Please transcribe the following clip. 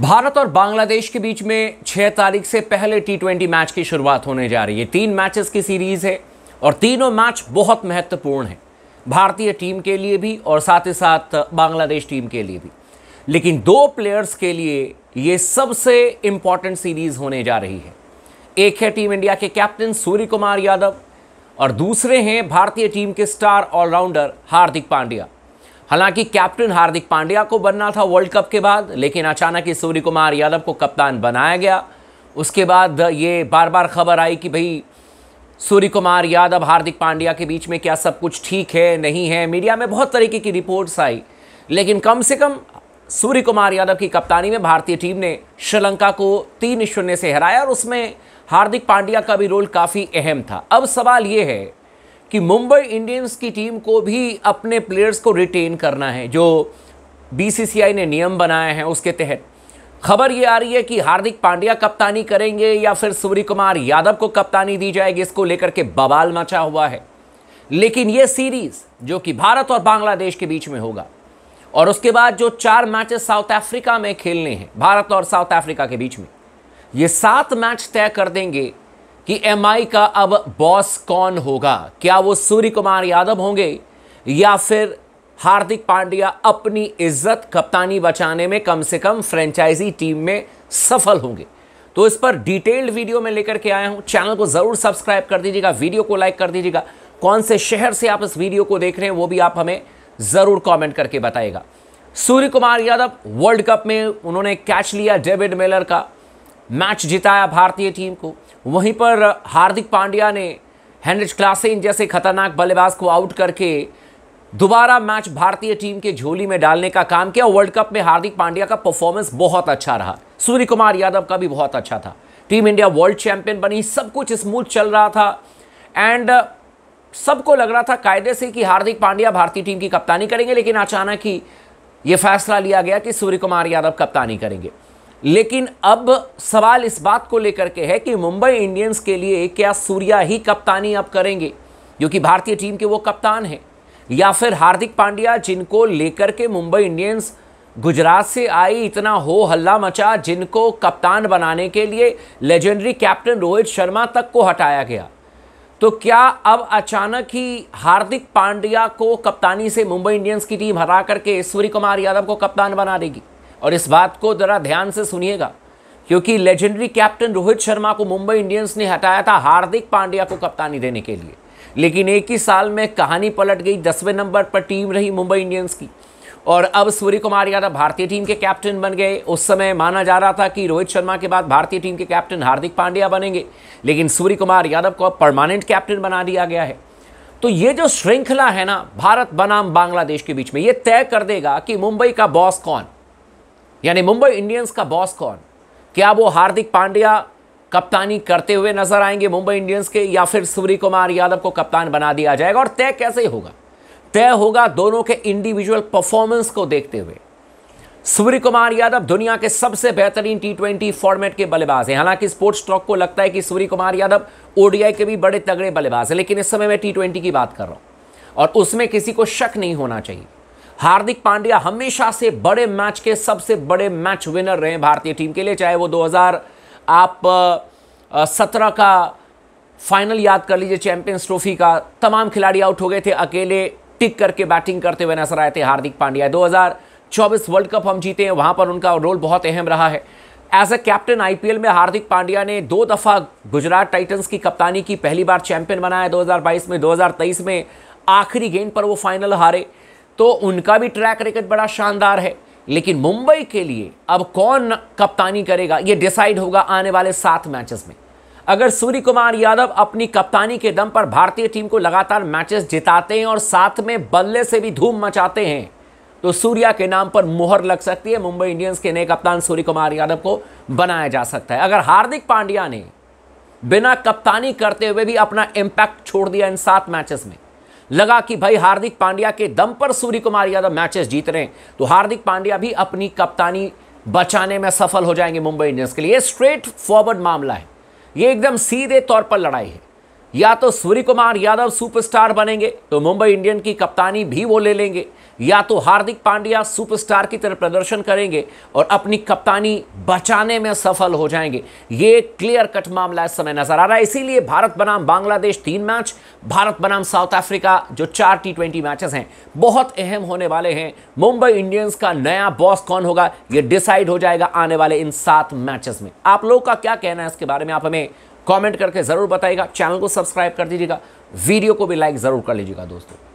भारत और बांग्लादेश के बीच में 6 तारीख से पहले टी मैच की शुरुआत होने जा रही है तीन मैचेस की सीरीज है और तीनों मैच बहुत महत्वपूर्ण है भारतीय टीम के लिए भी और साथ ही साथ बांग्लादेश टीम के लिए भी लेकिन दो प्लेयर्स के लिए ये सबसे इम्पॉर्टेंट सीरीज होने जा रही है एक है टीम इंडिया के कैप्टन सूर्य कुमार यादव और दूसरे हैं भारतीय टीम के स्टार ऑलराउंडर हार्दिक पांड्या हालांकि कैप्टन हार्दिक पांड्या को बनना था वर्ल्ड कप के बाद लेकिन अचानक ही सूर्य कुमार यादव को कप्तान बनाया गया उसके बाद ये बार बार खबर आई कि भाई सूर्य कुमार यादव हार्दिक पांड्या के बीच में क्या सब कुछ ठीक है नहीं है मीडिया में बहुत तरीके की रिपोर्ट्स आई लेकिन कम से कम सूर्य कुमार यादव की कप्तानी में भारतीय टीम ने श्रीलंका को तीन शून्य से हराया और उसमें हार्दिक पांड्या का भी रोल काफ़ी अहम था अब सवाल ये है कि मुंबई इंडियंस की टीम को भी अपने प्लेयर्स को रिटेन करना है जो बीसीसीआई ने नियम बनाए हैं उसके तहत खबर ये आ रही है कि हार्दिक पांड्या कप्तानी करेंगे या फिर सूर्य कुमार यादव को कप्तानी दी जाएगी इसको लेकर के बवाल मचा हुआ है लेकिन ये सीरीज जो कि भारत और बांग्लादेश के बीच में होगा और उसके बाद जो चार मैचेस साउथ अफ्रीका में खेलने हैं भारत और साउथ अफ्रीका के बीच में ये सात मैच तय कर देंगे कि एम का अब बॉस कौन होगा क्या वो सूर्य कुमार यादव होंगे या फिर हार्दिक पांड्या अपनी इज्जत कप्तानी बचाने में कम से कम फ्रेंचाइजी टीम में सफल होंगे तो इस पर डिटेल्ड वीडियो में लेकर के आया हूं चैनल को ज़रूर सब्सक्राइब कर दीजिएगा वीडियो को लाइक कर दीजिएगा कौन से शहर से आप इस वीडियो को देख रहे हैं वो भी आप हमें ज़रूर कमेंट करके बताएगा सूर्य कुमार यादव वर्ल्ड कप में उन्होंने कैच लिया डेविड मेलर का मैच जिताया भारतीय टीम को वहीं पर हार्दिक पांड्या ने हेनरिच क्लासेन जैसे खतरनाक बल्लेबाज को आउट करके दोबारा मैच भारतीय टीम के झोली में डालने का काम किया वर्ल्ड कप में हार्दिक पांड्या का परफॉर्मेंस बहुत अच्छा रहा सूर्य कुमार यादव का भी बहुत अच्छा था टीम इंडिया वर्ल्ड चैंपियन बनी सब कुछ स्मूथ चल रहा था एंड सबको लग रहा था कायदे से कि हार्दिक पांड्या भारतीय टीम की कप्तानी करेंगे लेकिन अचानक ही ये फैसला लिया गया कि सूर्य कुमार यादव कप्तानी करेंगे लेकिन अब सवाल इस बात को लेकर के है कि मुंबई इंडियंस के लिए क्या सूर्या ही कप्तानी अब करेंगे जो कि भारतीय टीम के वो कप्तान हैं या फिर हार्दिक पांड्या जिनको लेकर के मुंबई इंडियंस गुजरात से आई इतना हो हल्ला मचा जिनको कप्तान बनाने के लिए लेजेंडरी कैप्टन रोहित शर्मा तक को हटाया गया तो क्या अब अचानक ही हार्दिक पांड्या को कप्तानी से मुंबई इंडियंस की टीम हरा करके सूर्य कुमार यादव को कप्तान बना देगी और इस बात को ज़रा ध्यान से सुनिएगा क्योंकि लेजेंडरी कैप्टन रोहित शर्मा को मुंबई इंडियंस ने हटाया था हार्दिक पांड्या को कप्तानी देने के लिए लेकिन एक ही साल में कहानी पलट गई दसवें नंबर पर टीम रही मुंबई इंडियंस की और अब सूर्य कुमार यादव भारतीय टीम के कैप्टन बन गए उस समय माना जा रहा था कि रोहित शर्मा के बाद भारतीय टीम के कैप्टन हार्दिक पांड्या बनेंगे लेकिन सूर्य कुमार यादव को अब परमानेंट कैप्टन बना दिया गया है तो ये जो श्रृंखला है ना भारत बनाम बांग्लादेश के बीच में ये तय कर देगा कि मुंबई का बॉस कौन यानी मुंबई इंडियंस का बॉस कौन क्या वो हार्दिक पांड्या कप्तानी करते हुए नजर आएंगे मुंबई इंडियंस के या फिर सूर्य कुमार यादव को कप्तान बना दिया जाएगा और तय कैसे होगा तय होगा दोनों के इंडिविजुअल परफॉर्मेंस को देखते हुए सूर्य कुमार यादव दुनिया के सबसे बेहतरीन टी ट्वेंटी फॉर्मेट के बल्लेबाज हैं हालांकि स्पोर्ट्स टॉक को लगता है कि सूर्य कुमार यादव ओडीआई के भी बड़े तगड़े बल्लेबाज हैं लेकिन इस समय मैं टी ट्वेंटी की बात कर रहा हूं और उसमें किसी को शक नहीं होना चाहिए हार्दिक पांड्या हमेशा से बड़े मैच के सबसे बड़े मैच विनर रहे भारतीय टीम के लिए चाहे वो 2000 आप सत्रह का फाइनल याद कर लीजिए चैंपियंस ट्रॉफी का तमाम खिलाड़ी आउट हो गए थे अकेले टिक करके बैटिंग करते हुए नजर आए थे हार्दिक पांड्या 2024 वर्ल्ड कप हम जीते हैं वहां पर उनका रोल बहुत अहम रहा है एज अ कैप्टन आईपीएल में हार्दिक पांड्या ने दो दफ़ा गुजरात टाइटंस की कप्तानी की पहली बार चैंपियन बनाया 2022 में 2023 में आखिरी गेंद पर वो फाइनल हारे तो उनका भी ट्रैक रिकॉर्ड बड़ा शानदार है लेकिन मुंबई के लिए अब कौन कप्तानी करेगा ये डिसाइड होगा आने वाले सात मैचेस में अगर सूर्य कुमार यादव अपनी कप्तानी के दम पर भारतीय टीम को लगातार मैचेस जिताते हैं और साथ में बल्ले से भी धूम मचाते हैं तो सूर्या के नाम पर मुहर लग सकती है मुंबई इंडियंस के नए कप्तान सूर्य कुमार यादव को बनाया जा सकता है अगर हार्दिक पांड्या ने बिना कप्तानी करते हुए भी अपना इम्पैक्ट छोड़ दिया इन सात मैचेस में लगा कि भाई हार्दिक पांड्या के दम पर सूर्य कुमार यादव मैचेस जीत रहे हैं तो हार्दिक पांड्या भी अपनी कप्तानी बचाने में सफल हो जाएंगे मुंबई इंडियंस के लिए स्ट्रेट फॉरवर्ड मामला है ये एकदम सीधे तौर पर लड़ाई है या तो सूर्य कुमार यादव सुपरस्टार बनेंगे तो मुंबई इंडियन की कप्तानी भी वो ले लेंगे या तो हार्दिक पांड्या सुपरस्टार की तरह प्रदर्शन करेंगे और अपनी कप्तानी बचाने में सफल हो जाएंगे ये क्लियर कट मामला इस समय नजर आ रहा है इसीलिए भारत बनाम बांग्लादेश तीन मैच भारत बनाम साउथ अफ्रीका जो चार टी ट्वेंटी मैचेस हैं बहुत अहम होने वाले हैं मुंबई इंडियंस का नया बॉस कौन होगा ये डिसाइड हो जाएगा आने वाले इन सात मैचेस में आप लोगों का क्या कहना है इसके बारे में आप हमें कमेंट करके ज़रूर बताइएगा चैनल को सब्सक्राइब कर दीजिएगा वीडियो को भी लाइक ज़रूर कर लीजिएगा दोस्तों